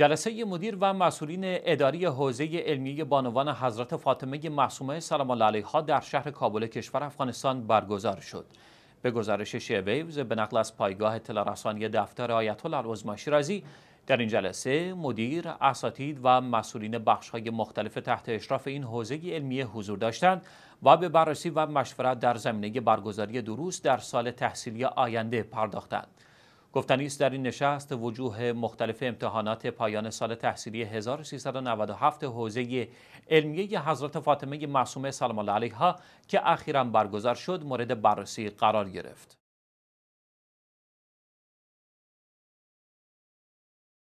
جلسه مدیر و مسئولین اداری حوزه علمی بانوان حضرت فاطمه معصومه سلام الله علیها در شهر کابل کشور افغانستان برگزار شد. به گزارش شیویوز به نقل از پایگاه اطلاع رسانی دفتر آیت الله العظما شیرازی در این جلسه مدیر، اساتید و مسئولین بخش‌های مختلف تحت اشراف این حوزه علمی حضور داشتند و به بررسی و مشورت در زمینه برگزاری دروس در سال تحصیلی آینده پرداختند. گفتنی است در این نشست وجوه مختلف امتحانات پایان سال تحصیلی 1397 حوزه علمیه حضرت فاطمه معصومه سلام الله علیها که اخیرا برگزار شد مورد بررسی قرار گرفت.